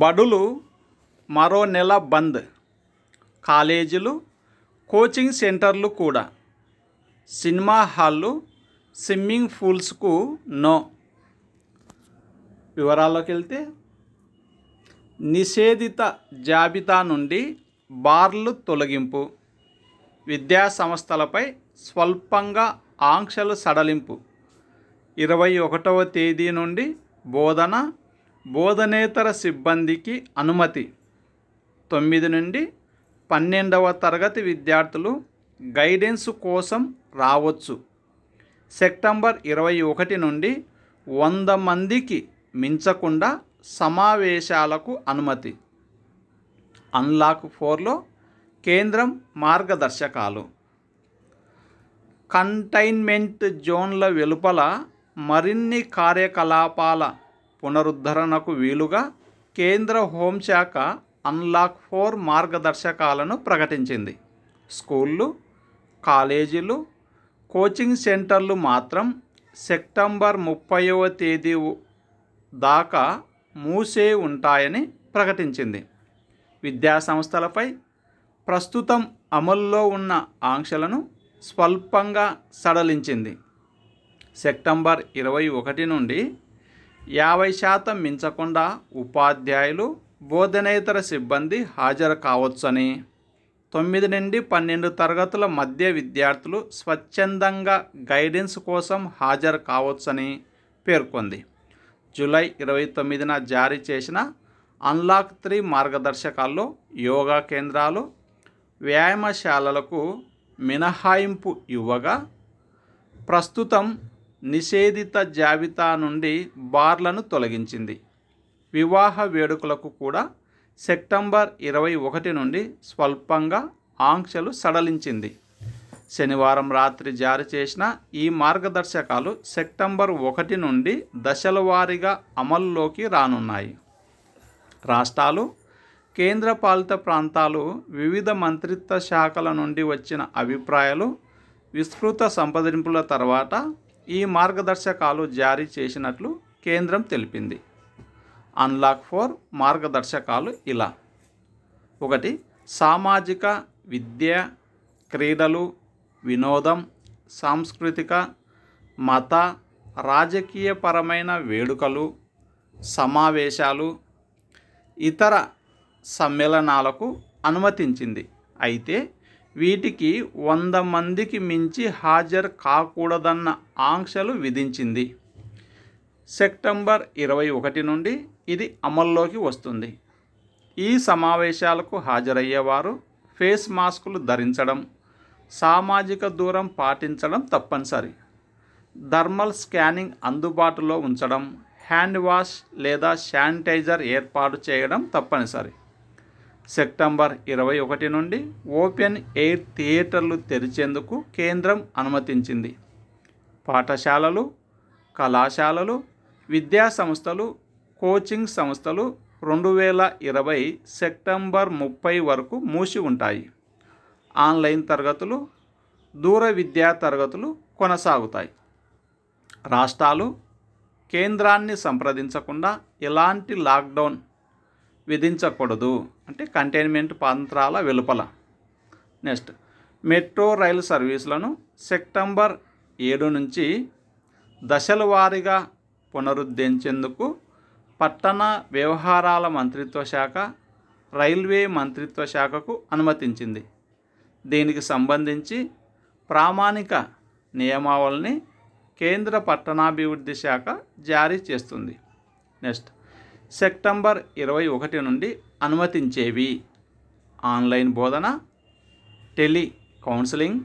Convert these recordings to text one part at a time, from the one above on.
బడులు మరో నెల బంద్ కాలేజీలు కోచింగ్ సెంటర్లు కూడా సినిమా హాళ్ళు స్విమ్మింగ్ పూల్స్కు నో వివరాల్లోకి వెళ్తే నిషేధిత జాబితా నుండి బార్లు తొలగింపు విద్యా సంస్థలపై స్వల్పంగా ఆంక్షలు సడలింపు ఇరవై ఒకటవ తేదీ నుండి బోధన బోధనేతర సిబ్బందికి అనుమతి తొమ్మిది నుండి పన్నెండవ తరగతి విద్యార్థులు గైడెన్స్ కోసం రావచ్చు సెప్టెంబర్ ఇరవై ఒకటి నుండి వంద మందికి మించకుండా సమావేశాలకు అనుమతి అన్లాక్ ఫోర్లో కేంద్రం మార్గదర్శకాలు కంటైన్మెంట్ జోన్ల వెలుపల మరిన్ని కార్యకలాపాల పునరుద్ధరణకు వీలుగా కేంద్ర హోంశాఖ అన్లాక్ ఫోర్ మార్గదర్శకాలను ప్రకటించింది స్కూళ్ళు కాలేజీలు కోచింగ్ సెంటర్లు మాత్రం సెప్టెంబర్ ముప్పైవ తేదీ దాకా మూసే ఉంటాయని ప్రకటించింది విద్యాసంస్థలపై ప్రస్తుతం అమల్లో ఉన్న ఆంక్షలను స్వల్పంగా సడలించింది సెప్టెంబర్ ఇరవై ఒకటి నుండి యాభై శాతం మించకుండా ఉపాధ్యాయులు బోధనేతర సిబ్బంది హాజరు కావచ్చని తొమ్మిది నుండి పన్నెండు తరగతుల మధ్య విద్యార్థులు స్వచ్ఛందంగా గైడెన్స్ కోసం హాజరు కావచ్చని పేర్కొంది జూలై ఇరవై తొమ్మిదిన జారీ చేసిన అన్లాక్ త్రీ మార్గదర్శకాల్లో యోగా కేంద్రాలు వ్యాయామశాలలకు మినహాయింపు ఇవ్వగా ప్రస్తుతం నిషేధిత జాబితా నుండి బార్లను తొలగించింది వివాహ వేడుకలకు కూడా సెప్టెంబర్ ఇరవై ఒకటి నుండి స్వల్పంగా ఆంక్షలు సడలించింది శనివారం రాత్రి జారీ చేసిన ఈ మార్గదర్శకాలు సెప్టెంబర్ ఒకటి నుండి దశల వారీగా అమల్లోకి రానున్నాయి రాష్ట్రాలు కేంద్రపాలిత ప్రాంతాలు వివిధ మంత్రిత్వ శాఖల నుండి వచ్చిన అభిప్రాయాలు విస్తృత సంప్రదింపుల తర్వాత ఈ మార్గదర్శకాలు జారీ చేసినట్లు కేంద్రం తెలిపింది అన్లాక్ ఫోర్ మార్గదర్శకాలు ఇలా ఒకటి సామాజిక విద్య క్రీడలు వినోదం సాంస్కృతిక మత రాజకీయపరమైన వేడుకలు సమావేశాలు ఇతర సమ్మేళనాలకు అనుమతించింది అయితే వీటికి వంద మందికి మించి హాజరు కాకూడదన్న ఆంక్షలు విధించింది సెప్టెంబర్ ఇరవై ఒకటి నుండి ఇది అమల్లోకి వస్తుంది ఈ సమావేశాలకు హాజరయ్యేవారు ఫేస్ మాస్కులు ధరించడం సామాజిక దూరం పాటించడం తప్పనిసరి థర్మల్ స్కానింగ్ అందుబాటులో ఉంచడం హ్యాండ్ వాష్ లేదా శానిటైజర్ ఏర్పాటు చేయడం తప్పనిసరి సెప్టెంబర్ ఇరవై ఒకటి నుండి ఓపెన్ ఎయిర్ థియేటర్లు తెరిచేందుకు కేంద్రం అనుమతించింది పాఠశాలలు కళాశాలలు విద్యా సంస్థలు కోచింగ్ సంస్థలు రెండు వేల ఇరవై సెప్టెంబర్ ముప్పై వరకు మూసి ఉంటాయి ఆన్లైన్ తరగతులు దూర విద్యా తరగతులు కొనసాగుతాయి రాష్ట్రాలు కేంద్రాన్ని సంప్రదించకుండా ఎలాంటి లాక్డౌన్ విధించకూడదు అంటే కంటైన్మెంట్ ప్రాంతాల వెలుపల నెక్స్ట్ మెట్రో రైలు సర్వీసులను సెప్టెంబర్ ఏడు నుంచి దశల వారీగా పునరుద్ధరించేందుకు పట్టణ వ్యవహారాల మంత్రిత్వ శాఖ రైల్వే మంత్రిత్వ శాఖకు అనుమతించింది దీనికి సంబంధించి ప్రామాణిక నియమావళిని కేంద్ర పట్టణాభివృద్ధి శాఖ జారీ చేస్తుంది నెక్స్ట్ సెప్టెంబర్ ఇరవై ఒకటి నుండి అనుమతించేవి ఆన్లైన్ బోధన టెలి కౌన్సిలింగ్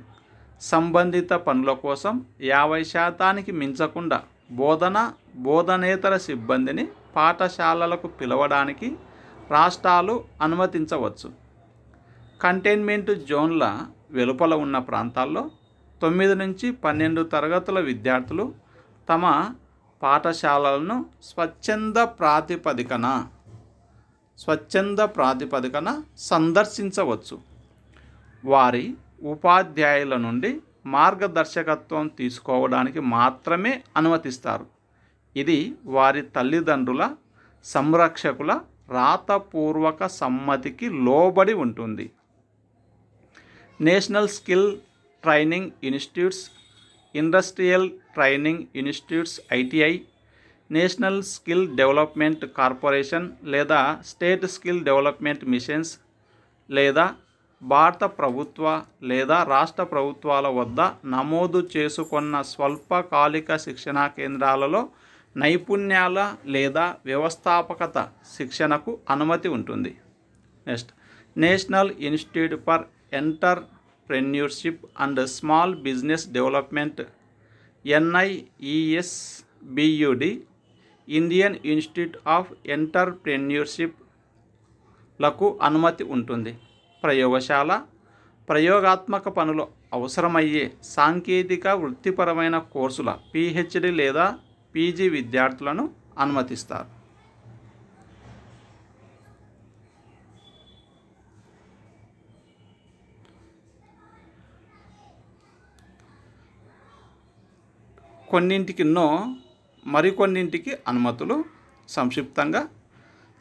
సంబంధిత పనుల కోసం యాభై శాతానికి మించకుండా బోధన బోధనేతర సిబ్బందిని పాఠశాలలకు పిలవడానికి రాష్ట్రాలు అనుమతించవచ్చు కంటైన్మెంట్ జోన్ల వెలుపల ఉన్న ప్రాంతాల్లో తొమ్మిది నుంచి పన్నెండు తరగతుల విద్యార్థులు తమ పాఠశాలలను స్వచ్ఛంద ప్రాతిపదికన స్వచ్ఛంద ప్రాతిపదికన సందర్శించవచ్చు వారి ఉపాధ్యాయుల నుండి మార్గదర్శకత్వం తీసుకోవడానికి మాత్రమే అనుమతిస్తారు ఇది వారి తల్లిదండ్రుల సంరక్షకుల రాతపూర్వక సమ్మతికి లోబడి ఉంటుంది national skill training institutes industrial training institutes ITI national skill development corporation లేదా స్టేట్ స్కిల్ డెవలప్మెంట్ మిషన్స్ లేదా భారత ప్రభుత్వ లేదా రాష్ట్ర ప్రభుత్వాల వద్ద నమోదు చేసుకున్న స్వల్పకాలిక శిక్షణా కేంద్రాలలో నైపుణ్యాల లేదా వ్యవస్థాపకత శిక్షణకు అనుమతి ఉంటుంది next national institute for enter entrepreneurship and small business development NIESBUD Indian institute of ఎంటర్ప్రెన్యూర్షిప్లకు అనుమతి ఉంటుంది ప్రయోగశాల ప్రయోగాత్మక పనులు అవసరమయ్యే సాంకేతిక వృత్తిపరమైన కోర్సుల పిహెచ్డి లేదా పీజీ విద్యార్థులను అనుమతిస్తారు కొన్నింటికి నో మరికొన్నింటికి అనుమతులు సంక్షిప్తంగా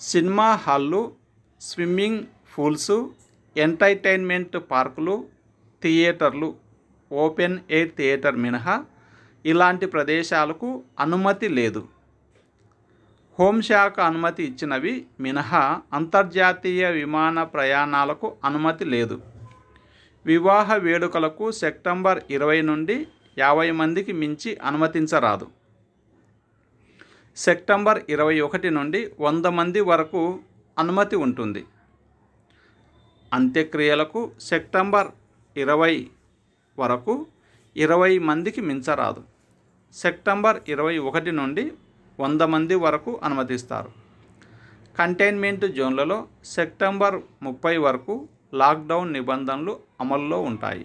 సినిమా హాళ్ళు స్విమ్మింగ్ పూల్స్ ఎంటర్టైన్మెంట్ పార్కులు థియేటర్లు ఓపెన్ ఎయిర్ థియేటర్ మినహా ఇలాంటి ప్రదేశాలకు అనుమతి లేదు హోంశాఖ అనుమతి ఇచ్చినవి మినహా అంతర్జాతీయ విమాన ప్రయాణాలకు అనుమతి లేదు వివాహ వేడుకలకు సెప్టెంబర్ ఇరవై నుండి యాభై మందికి మించి అనుమతించరాదు సెప్టెంబర్ ఇరవై ఒకటి నుండి వంద మంది వరకు అనుమతి ఉంటుంది అంత్యక్రియలకు సెప్టెంబర్ ఇరవై వరకు ఇరవై మందికి మించరాదు సెప్టెంబర్ ఇరవై ఒకటి నుండి వంద మంది వరకు అనుమతిస్తారు కంటైన్మెంట్ జోన్లలో సెప్టెంబర్ ముప్పై వరకు లాక్డౌన్ నిబంధనలు అమల్లో ఉంటాయి